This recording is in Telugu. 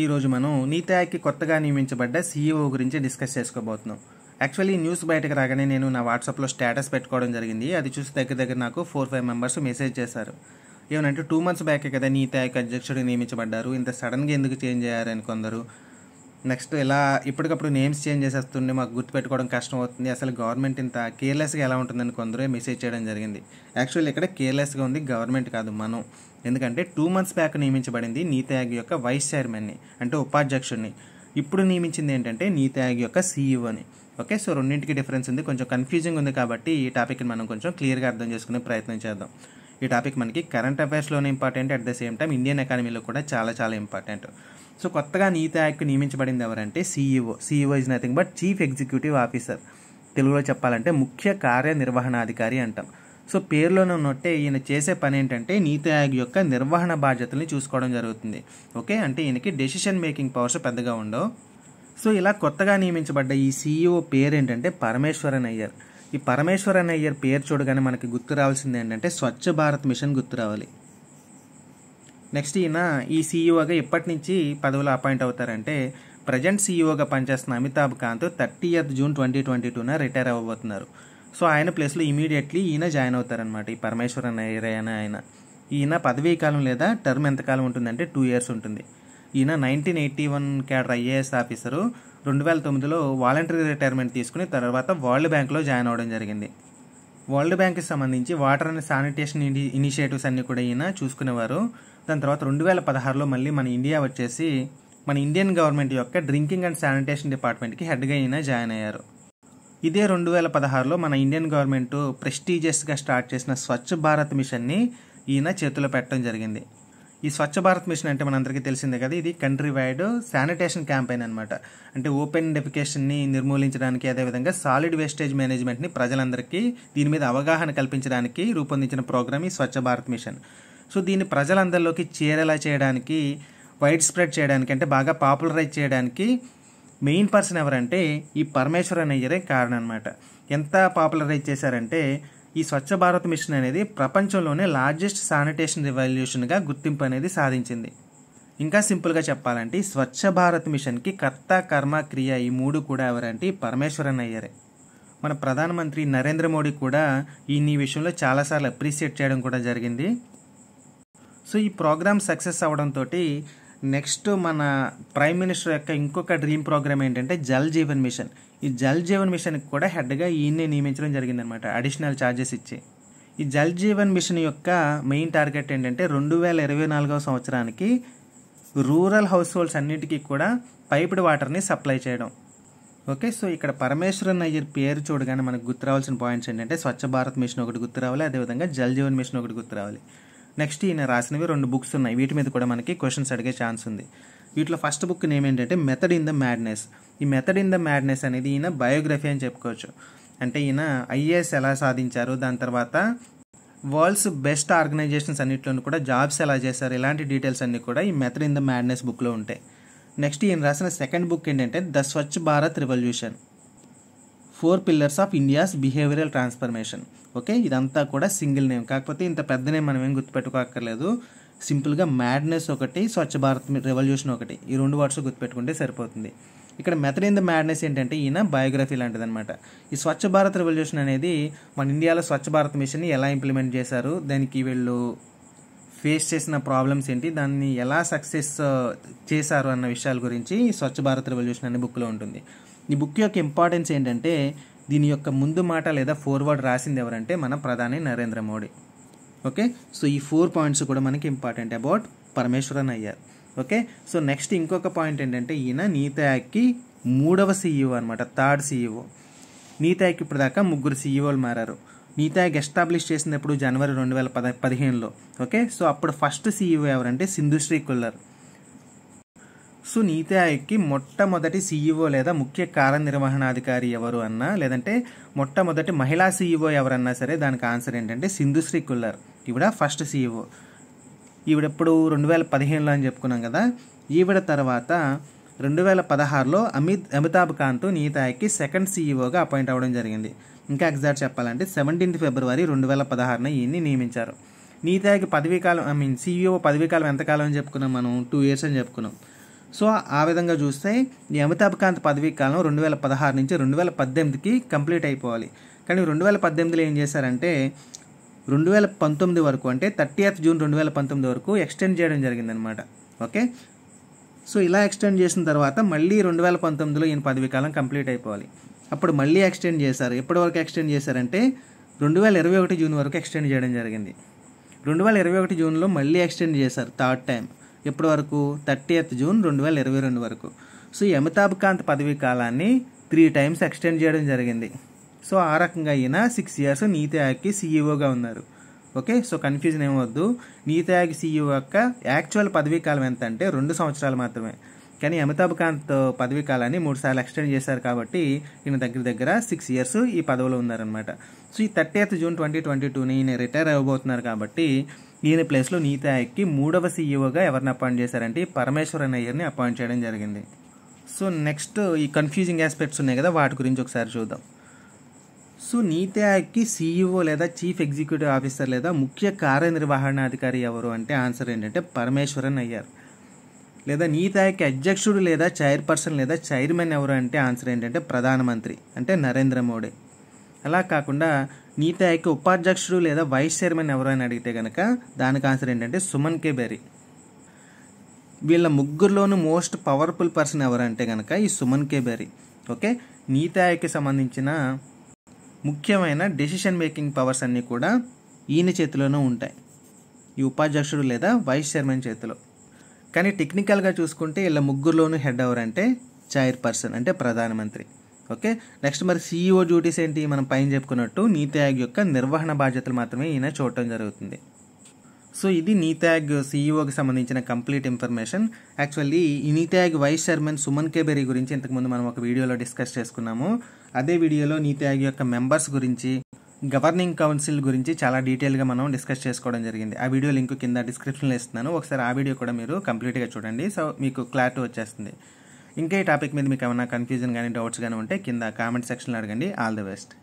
ఈరోజు మనం నీతి ఆయోగ్కి కొత్తగా నియమించబడ్డ సీఈఓ e గురించి డిస్కస్ చేసుకోబోతున్నాం యాక్చువల్లీ న్యూస్ బయటకు రాగానే నేను నా వాట్సాప్లో స్టేటస్ పెట్టుకోవడం జరిగింది అది చూసి దగ్గర దగ్గర నాకు ఫోర్ ఫైవ్ మెంబర్స్ మెసేజ్ చేశారు ఏమనంటే టూ మంత్స్ బ్యాకే కదా నీతి ఆయోగ్ అధ్యక్షుడు నియమించబడ్డారు ఇంత సడన్గా ఎందుకు చేంజ్ అయ్యారని కొందరు నెక్స్ట్ ఇలా ఇప్పటికప్పుడు నేమ్స్ చేంజ్ చేసేస్తుండే మాకు గుర్తుపెట్టుకోవడం కష్టం అవుతుంది అసలు గవర్నమెంట్ ఇంత కేర్లెస్గా ఎలా ఉంటుందని కొందరు మెసేజ్ చేయడం జరిగింది యాక్చువల్ ఇక్కడ కేర్లెస్గా ఉంది గవర్నమెంట్ కాదు మనం ఎందుకంటే టూ మంత్స్ బ్యాక్ నియమించబడింది నీతి ఆయోగ్ యొక్క వైస్ చైర్మన్ని అంటే ఉపాధ్యక్షుడిని ఇప్పుడు నియమించింది ఏంటంటే నీతి ఆయోగ్ యొక్క సీఈఓని ఓకే సో రెండింటికి డిఫరెన్స్ ఉంది కొంచెం కన్ఫ్యూజింగ్ ఉంది కాబట్టి ఈ టాపిక్ని మనం కొంచెం క్లియర్గా అర్థం చేసుకునే ప్రయత్నం చేద్దాం ఈ టాపిక్ మనకి కరెంట్ అఫైర్స్లోనే important at the same time Indian ఎకానమీలో కూడా చాలా చాలా ఇంపార్టెంట్ సో కొత్తగా నీతి ఆయోగ్కి నియమించబడింది ఎవరంటే CEO CEO is nothing but chief executive officer తెలుగులో చెప్పాలంటే ముఖ్య కార్యనిర్వహణాధికారి అంటాం సో పేరులోనే ఉన్నట్టే ఈయన చేసే పని ఏంటంటే నీతి ఆయోగ్ యొక్క నిర్వహణ బాధ్యతల్ని చూసుకోవడం జరుగుతుంది ఓకే అంటే ఈయనకి డెసిషన్ మేకింగ్ పవర్స్ పెద్దగా ఉండవు సో ఇలా కొత్తగా నియమించబడ్డ ఈ సీఈఓ పేరు ఏంటంటే పరమేశ్వరన్ అయ్యర్ ఈ పరమేశ్వరన్ అయ్యర్ పేరు చూడగానే మనకి గుర్తు రావాల్సింది ఏంటంటే స్వచ్ఛ భారత్ మిషన్ గుర్తు రావాలి నెక్స్ట్ ఈయన ఈ సీఈఓగా e ఎప్పటి నుంచి పదవిలో అపాయింట్ అవుతారంటే ప్రజెంట్ సీఈఓగా e పనిచేస్తున్న Amitabh Kant thirtieth June twenty twenty టూన రిటైర్ అవ్వబోతున్నారు సో ఆయన ప్లేస్లో ఇమీడియట్లీ ఈయన జాయిన్ అవుతారనమాట ఈ పరమేశ్వరన్ అయ్యరే ఆయన ఈయన పదవీ కాలం లేదా టర్మ్ ఎంతకాలం ఉంటుందంటే టూ ఇయర్స్ ఉంటుంది ఈయన nineteen eighty one cadre IAS officer రెండు వేల తొమ్మిదిలో వాలంటరీ రిటైర్మెంట్ తీసుకుని తర్వాత వరల్డ్ బ్యాంక్లో జాయిన్ అవ్వడం జరిగింది వరల్డ్ బ్యాంక్కి సంబంధించి వాటర్ అండ్ శానిటేషన్ ఇనిషియేటివ్స్ అన్నీ కూడా ఈయన చూసుకునేవారు దాని తర్వాత రెండు వేల పదహారులో మళ్ళీ మన ఇండియా వచ్చేసి మన ఇండియన్ గవర్నమెంట్ యొక్క డ్రింకింగ్ అండ్ శానిటేషన్ డిపార్ట్మెంట్కి హెడ్గా అయిన జాయిన్ అయ్యారు ఇదే రెండు వేల పదహారులో మన ఇండియన్ గవర్నమెంట్ ప్రెస్టీజియస్గా స్టార్ట్ చేసిన స్వచ్ఛ భారత్ మిషన్ని ఈయన చేతిలో పెట్టడం జరిగింది ఈ స్వచ్ఛ భారత్ మిషన్ అంటే మన అందరికీ తెలిసిందే కదా ఇది కంట్రీ వైడ్ శానిటేషన్ క్యాంపెయిన్ అనమాట అంటే ఓపెన్ డెఫికేషన్ని నిర్మూలించడానికి అదేవిధంగా సాలిడ్ వేస్టేజ్ మేనేజ్మెంట్ని ప్రజలందరికీ దీని మీద అవగాహన కల్పించడానికి రూపొందించిన ప్రోగ్రామ్ ఈ స్వచ్ఛ భారత్ మిషన్ సో దీన్ని ప్రజలందరిలోకి చేరేలా చేయడానికి వైడ్ స్ప్రెడ్ చేయడానికి అంటే బాగా పాపులరైజ్ చేయడానికి మెయిన్ పర్సన్ ఎవరంటే ఈ పరమేశ్వరన్ అయ్యరే కారణం అనమాట ఎంత పాపులరైజ్ చేశారంటే ఈ స్వచ్ఛ భారత్ మిషన్ అనేది ప్రపంచంలోనే లార్జెస్ట్ శానిటేషన్ రివల్యూషన్గా గుర్తింపు అనేది సాధించింది ఇంకా సింపుల్గా చెప్పాలంటే స్వచ్ఛ భారత్ మిషన్కి కర్త కర్మ క్రియ ఈ మూడు కూడా ఎవరంటే పరమేశ్వరన్ అయ్యరే మన ప్రధానమంత్రి నరేంద్ర మోడీ కూడా ఈ విషయంలో చాలాసార్లు అప్రిషియేట్ చేయడం కూడా జరిగింది సో ఈ ప్రోగ్రామ్ సక్సెస్ అవడంతో నెక్స్ట్ మన ప్రైమ్ మినిస్టర్ యొక్క ఇంకొక డ్రీమ్ ప్రోగ్రామ్ ఏంటంటే జల్ జీవన్ మిషన్ ఈ జల్ జీవన్ మిషన్కి కూడా హెడ్గా ఈయన్నే నియమించడం జరిగిందనమాట అడిషనల్ ఛార్జెస్ ఇచ్చి ఈ జల్ జీవన్ మిషన్ యొక్క మెయిన్ టార్గెట్ ఏంటంటే రెండు వేల ఇరవై నాలుగవ సంవత్సరానికి రూరల్ హౌస్ హోల్డ్స్ అన్నిటికీ కూడా పైప్డ్ వాటర్ని సప్లై చేయడం ఓకే సో ఇక్కడ పరమేశ్వరన్ అయ్యర్ పేరు చూడగానే మనకు గుర్తురావాల్సిన పాయింట్స్ ఏంటంటే స్వచ్ఛ భారత్ మిషన్ ఒకటి గుర్తురావాలి అదేవిధంగా జల్ జీవన్ మిషన్ ఒకటి గుర్తురావాలి నెక్స్ట్ ఈయన రాసినవి రెండు బుక్స్ ఉన్నాయి వీటి మీద కూడా మనకి క్వశ్చన్స్ అడిగే ఛాన్స్ ఉంది వీటిలో ఫస్ట్ బుక్ నేమ్ ఏంటంటే మెథడ్ ఇన్ ద మ్యాడ్నెస్ ఈ మెథడ్ ఇన్ ద మ్యాడ్నెస్ అనేది ఈయన బయోగ్రఫీ అని చెప్పుకోవచ్చు అంటే ఈయన ఐఏఎస్ ఎలా సాధించారు దాని తర్వాత వరల్డ్స్ బెస్ట్ ఆర్గనైజేషన్స్ అన్నింటిలోనూ కూడా జాబ్స్ ఎలా చేశారు ఇలాంటి డీటెయిల్స్ అన్నీ కూడా ఈ మెథడ్ ఇన్ ద మ్యాడ్నెస్ బుక్లో ఉంటాయి నెక్స్ట్ ఈయన రాసిన సెకండ్ బుక్ ఏంటంటే the Swachh Bharat revolution four pillars of India's behavioural transformation okay ఇదంతా కూడా సింగిల్ నేమ్ కాకపోతే ఇంత పెద్ద నేమ్ మనం ఏం గుర్తుపెట్టుకోక్కర్లేదు సింపుల్గా మ్యాడ్నెస్ ఒకటి స్వచ్ఛ భారత్ రెవల్యూషన్ ఒకటి ఈ రెండు వర్డ్స్ గుర్తుపెట్టుకుంటే సరిపోతుంది ఇక్కడ మెథడ్ ఇన్ ద మ్యాడ్నెస్ ఏంటంటే ఈయన బయోగ్రఫీ అనమాట ఈ స్వచ్ఛ భారత్ రెవల్యూషన్ అనేది మన ఇండియాలో స్వచ్ఛ భారత్ మిషన్ని ఎలా ఇంప్లిమెంట్ చేశారు దానికి వీళ్ళు ఫేస్ చేసిన ప్రాబ్లమ్స్ ఏంటి దాన్ని ఎలా సక్సెస్ చేశారు అన్న విషయాల గురించి స్వచ్ఛ భారత్ రెవల్యూషన్ అనే బుక్లో ఉంటుంది ఈ బుక్ యొక్క ఇంపార్టెన్స్ ఏంటంటే దీని యొక్క ముందు మాట లేదా ఫోర్వర్డ్ రాసింది ఎవరంటే మన ప్రధాని నరేంద్ర మోడీ ఓకే సో ఈ ఫోర్ పాయింట్స్ కూడా మనకి important about Parameswaran Iyer okay so next ఇంకొక పాయింట్ ఏంటంటే ఈయన నీతి యాక్కి మూడవ సీఈఓ అనమాట థర్డ్ సీఈఓ నీతి యాక్ ఇప్పుడు దాకా ముగ్గురు సీఈఓలు మారారు నీతి యాక్ ఎస్టాబ్లిష్ చేసినప్పుడు జనవరి రెండు వేల పద పదిహేనులో ఓకే సో అప్పుడు ఫస్ట్ సీఈఓ ఎవరంటే సింధుశ్రీ కుల్లర్ సో నీతి ఆయోగ్కి మొట్టమొదటి సీఈఓ e లేదా ముఖ్య కార్యనిర్వహణాధికారి ఎవరు అన్నా లేదంటే మొట్టమొదటి మహిళా సీఈఓ e ఎవరన్నా సరే దానికి ఆన్సర్ ఏంటంటే సింధుశ్రీ కుల్లర్ ఈవిడ ఫస్ట్ సీఈఓ e ఈవిడ ఇప్పుడు రెండు వేల పదిహేనులో అని చెప్పుకున్నాం కదా ఈవిడ తర్వాత రెండు వేల పదహారులో అమిత్ అమితాబ్ కాంత్ ఆయోగ్కి సెకండ్ సీఈఓగా అపాయింట్ అవ్వడం జరిగింది ఇంకా ఎగ్జాక్ట్ చెప్పాలంటే సెవెంటీన్త్ ఫిబ్రవరి రెండు వేల పదహారున ఈయన్ని నియమించారు నీతాయికి పదవీకాలం ఐ మీన్ సీఈఓ పదవీకాలం ఎంతకాలం అని చెప్పుకున్నాం మనం టూ ఇయర్స్ అని చెప్పుకున్నాం సో ఆ విధంగా చూస్తే ఈ అమితాబ్ కాంత్ పదవీ కాలం రెండు వేల పదహారు నుంచి రెండు వేల పద్దెనిమిదికి కంప్లీట్ అయిపోవాలి కానీ రెండు వేల పద్దెనిమిదిలో ఏం చేశారంటే రెండు వేల పంతొమ్మిది వరకు అంటే థర్టీ థర్టీయత్ జూన్ రెండు వేల పంతొమ్మిది వరకు ఎక్స్టెండ్ చేయడం జరిగిందనమాట ఓకే సో ఇలా ఎక్స్టెండ్ చేసిన తర్వాత మళ్ళీ రెండు వేల పంతొమ్మిదిలో ఈయన పదవీ కాలం కంప్లీట్ అయిపోవాలి అప్పుడు మళ్ళీ ఎక్స్టెండ్ చేశారు ఎప్పటి వరకు ఎక్స్టెండ్ చేశారంటే రెండు వేల ఇరవై ఒకటి జూన్ వరకు ఎక్స్టెండ్ చేయడం జరిగింది రెండు వేల ఇరవై ఒకటి జూన్లో మళ్ళీ ఎక్స్టెండ్ చేశారు థర్డ్ టైం ఇప్పటి వరకు థర్టీ జూన్ రెండు వేల ఇరవై రెండు వరకు సో ఈ అమితాబ్ కాంత్ పదవీ కాలాన్ని త్రీ టైమ్స్ ఎక్స్టెండ్ చేయడం జరిగింది సో ఆ రకంగా ఈయన సిక్స్ ఇయర్స్ నీతి ఆయోగ్కి సీఈఓగా ఉన్నారు ఓకే సో కన్ఫ్యూజన్ ఏమవద్దు నీతి ఆయోగ్ సీఈఓ యొక్క యాక్చువల్ పదవీ కాలం ఎంత అంటే రెండు సంవత్సరాలు మాత్రమే కానీ అమితాబ్ కాంత్ పదవీ కాలాన్ని మూడు సార్లు ఎక్స్టెండ్ చేశారు కాబట్టి ఈయన దగ్గర దగ్గర సిక్స్ ఇయర్స్ ఈ పదవిలో ఉన్నారనమాట సో ఈ థర్టీ జూన్ ట్వంటీ ట్వంటీ టూని ఈయన రిటైర్ అవ్వబోతున్నారు కాబట్టి ఈయన ప్లేస్లో నీతి ఆయోగ్కి మూడవ సీఈఓగా ఎవరిని అపాయింట్ చేశారంటే పరమేశ్వరన్ అయ్యర్ని అపాయింట్ చేయడం జరిగింది సో నెక్స్ట్ ఈ కన్ఫ్యూజింగ్ ఆస్పెక్ట్స్ ఉన్నాయి కదా వాటి గురించి ఒకసారి చూద్దాం సో నీతి ఆయక్కి సీఈఓ లేదా చీఫ్ ఎగ్జిక్యూటివ్ ఆఫీసర్ లేదా ముఖ్య కార్యనిర్వహణాధికారి ఎవరు అంటే ఆన్సర్ ఏంటంటే పరమేశ్వరన్ అయ్యార్ లేదా నీతి ఆయక్కి అధ్యక్షుడు లేదా చైర్పర్సన్ లేదా చైర్మన్ ఎవరు అంటే ఆన్సర్ ఏంటంటే ప్రధానమంత్రి అంటే నరేంద్ర మోడీ అలా కాకుండా నీతి ఆయోగ్ ఉపాధ్యక్షుడు లేదా వైస్ చైర్మన్ ఎవరైనా అడిగితే కనుక దానికి ఆన్సర్ ఏంటంటే సుమన్ కే బెరీ వీళ్ళ ముగ్గురులోను మోస్ట్ పవర్ఫుల్ పర్సన్ ఎవరంటే కనుక ఈ సుమన్ కే బెరీ ఓకే నీతి ఆయోగ్కి సంబంధించిన ముఖ్యమైన డెసిషన్ మేకింగ్ పవర్స్ అన్నీ కూడా ఈయన చేతిలోనే ఉంటాయి ఈ ఉపాధ్యక్షుడు లేదా వైస్ చైర్మన్ చేతిలో కానీ టెక్నికల్గా చూసుకుంటే వీళ్ళ ముగ్గురులోనూ హెడ్ ఎవరంటే చైర్ పర్సన్ అంటే ప్రధానమంత్రి ఓకే నెక్స్ట్ మరి సీఈఓ e డ్యూటీస్ ఏంటి మనం పైన చెప్పుకున్నట్టు నీతి ఆయోగ్ యొక్క నిర్వహణ బాధ్యతలు మాత్రమే ఈయన చూడటం జరుగుతుంది సో ఇది నీతి ఆయోగ్ సీఈఓకి e సంబంధించిన కంప్లీట్ ఇన్ఫర్మేషన్ యాక్చువల్లీ ఈ నీతి ఆయోగ్ వైస్ చైర్మన్ సుమన్ కేబెరీ గురించి ఇంతకుముందు మనం ఒక వీడియోలో డిస్కస్ చేసుకున్నాము అదే వీడియోలో నీతి ఆయోగ్ యొక్క మెంబర్స్ గురించి గవర్నింగ్ కౌన్సిల్ గురించి చాలా డీటెయిల్గా మనం డిస్కస్ చేసుకోవడం జరిగింది ఆ వీడియో లింక్ కింద డిస్క్రిప్షన్లో ఇస్తున్నాను ఒకసారి ఆ వీడియో కూడా మీరు కంప్లీట్గా చూడండి సో మీకు క్లారిటీ వచ్చేస్తుంది ఇంకా ఈ టాపిక్ మీద మీకు ఏమైనా కన్ఫ్యూజన్ కానీ డౌట్స్ కానీ ఉంటే కింద కామెంట్ సెక్షన్లో అడగండి ఆల్ ది బెస్ట్